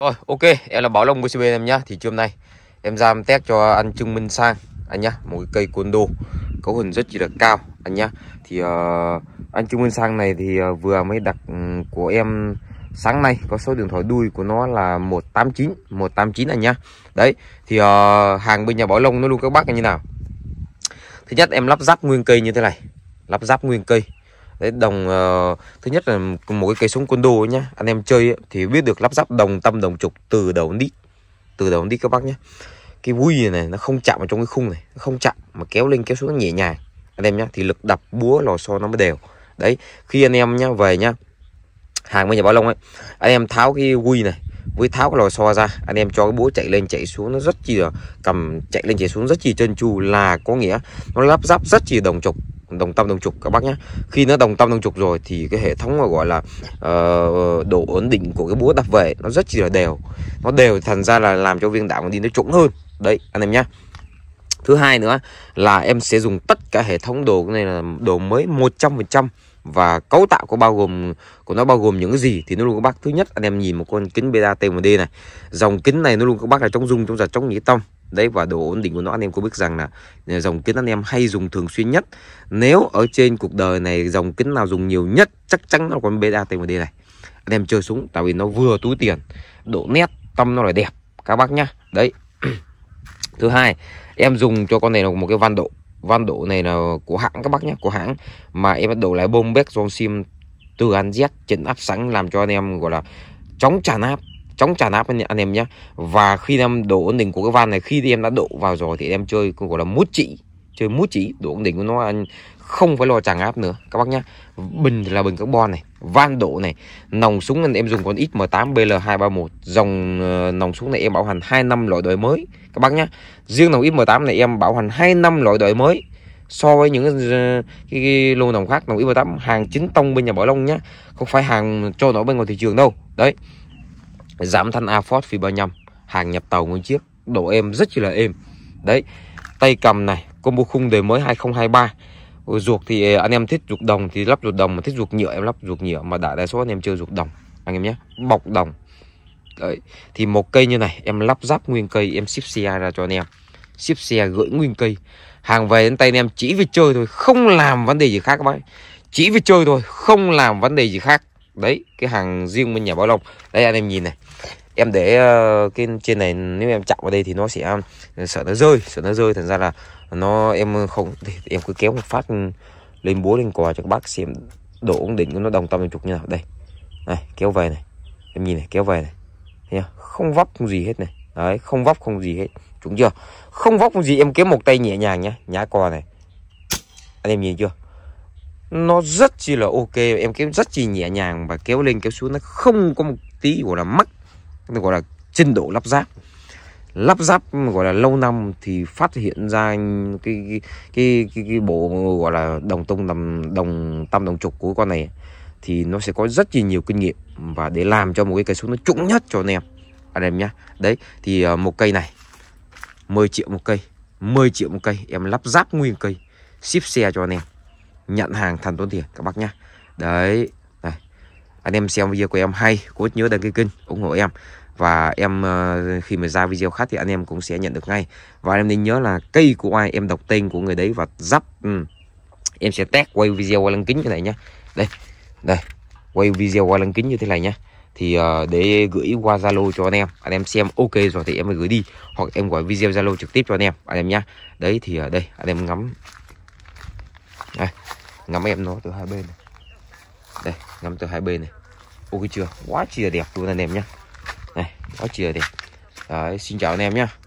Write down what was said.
Rồi ok, em là Bảo Long của em nhá. Thì trưa hôm nay em ra em test cho anh Trương Minh Sang anh nhá, một cái cây đô cấu hình rất chỉ là cao anh nhá. Thì uh, anh Trương Minh Sang này thì uh, vừa mới đặt ừ, của em sáng nay có số điện thoại đuôi của nó là 189 189 anh nhá. Đấy, thì uh, hàng bên nhà Bảo Long nó luôn các bác như nào. Thứ nhất em lắp ráp nguyên cây như thế này. Lắp ráp nguyên cây đấy đồng uh, thứ nhất là một cái cây súng côn đô nhá anh em chơi ấy, thì biết được lắp ráp đồng tâm đồng trục từ đầu đi từ đầu đi các bác nhé cái vui này, này nó không chạm vào trong cái khung này nó không chạm mà kéo lên kéo xuống nó nhẹ nhàng anh em nhá thì lực đập búa lò xo nó mới đều đấy khi anh em nhá về nhá hàng với nhà bảo long ấy anh em tháo cái quy này với tháo cái lò xo ra anh em cho cái búa chạy lên chạy xuống nó rất chi cầm chạy lên chạy xuống rất chi chân chu là có nghĩa nó lắp ráp rất chi đồng trục đồng tâm đồng trục các bác nhé khi nó đồng tâm đồng trục rồi thì cái hệ thống mà gọi là uh, độ ổn định của cái búa đập về nó rất chỉ là đều nó đều thành ra là làm cho viên đạn đi nó chuẩn hơn đấy anh em nhé thứ hai nữa là em sẽ dùng tất cả hệ thống đồ này là đồ mới 100% và cấu tạo của bao gồm của nó bao gồm những cái gì thì nó luôn các bác thứ nhất anh em nhìn một con kính beta T1D này dòng kính này nó luôn các bác là trong dung trong giật trong nhĩ tông đấy và độ ổn định của nó anh em có biết rằng là à, dòng kính anh em hay dùng thường xuyên nhất nếu ở trên cuộc đời này dòng kính nào dùng nhiều nhất chắc chắn nó còn beta tmd này anh em chơi súng tại vì nó vừa túi tiền độ nét tâm nó lại đẹp các bác nhá đấy thứ hai em dùng cho con này là một cái van độ van độ này là của hãng các bác nhá của hãng mà em bắt đầu lại bơm bét dòng sim từ ăn z chấn áp sẵn làm cho anh em gọi là chống tràn áp chống tràn áp anh em nhé và khi em độ ổn định của cái van này khi em đã độ vào rồi thì em chơi cũng gọi là mút chỉ chơi mút chỉ độ ổn định của nó không phải lo tràng áp nữa các bác nhá bình là bình carbon này van độ này nòng súng anh em dùng con xm8 bl 231 dòng ờ, nòng súng này em bảo hành 2 năm loại đời mới các bác nhá riêng nòng xm8 này em bảo hành 2 năm loại đời mới so với những ờ, cái, cái, lô nòng khác nòng xm8 hàng chính tông bên nhà bảo long nhá không phải hàng cho nổi bên ngoài thị trường đâu đấy Giảm thanh Aford phi 35 Hàng nhập tàu nguyên chiếc Độ êm rất chỉ là êm Đấy Tay cầm này Combo khung đời mới 2023 Ruột thì à, anh em thích ruột đồng thì lắp ruột đồng Mà thích ruột nhựa em lắp ruột nhựa Mà đã đa số anh em chưa ruột đồng Anh em nhé Bọc đồng Đấy. Thì một cây như này em lắp ráp nguyên cây Em ship xe ra cho anh em Ship xe gửi nguyên cây Hàng về đến tay anh em chỉ vì chơi thôi Không làm vấn đề gì khác các bác Chỉ vì chơi thôi Không làm vấn đề gì khác đấy cái hàng riêng bên nhà Bảo Long đây anh em nhìn này em để ờ, cái trên này nếu em chạm vào đây thì nó sẽ ờ, sợ nó rơi sợ nó rơi thành ra là nó em không em cứ kéo một phát lên búa lên cò cho các bác xem độ ổn định của nó đồng tâm trục như nào đây này kéo về này em nhìn này kéo về này thấy không? vấp không gì hết này đấy không vấp không gì hết đúng chưa không vấp không gì em kiếm một tay nhẹ nhàng nhá nhá cò này anh em nhìn chưa nó rất chi là ok em kéo rất chi nhẹ nhàng và kéo lên kéo xuống nó không có một tí gọi là mắc gọi là trình độ lắp ráp lắp ráp gọi là lâu năm thì phát hiện ra cái cái cái, cái, bộ gọi là đồng tông đồng đồng tam đồng trục của con này thì nó sẽ có rất nhiều kinh nghiệm và để làm cho một cái cây súng nó chuẩn nhất cho anh em anh em nhá đấy thì ờ, một cây này 10 triệu một cây 10 triệu một cây em lắp ráp nguyên cây ship xe cho anh em nhận hàng thành tuấn tiền các bác nhá đấy này anh em xem video của em hay cố nhớ đăng ký kênh ủng hộ em và em ờ, khi mà ra video khác thì anh em cũng sẽ nhận được ngay và em nên nhớ là cây của ai em đọc tên của người đấy và dắp ừ. em sẽ test quay video qua lăng kính như này nhá đây đây quay video qua lăng kính như thế này nhá thì ờ, để gửi qua Zalo cho anh em anh em xem ok rồi thì em mới gửi đi hoặc em gọi video Zalo trực tiếp cho anh em anh em nhá đấy thì ở đây anh em ngắm đây ngắm em nó từ hai bên này đây ngắm từ hai bên này ok chưa quá chìa đẹp luôn anh em nhá này quá chìa đẹp đấy xin chào anh em nhá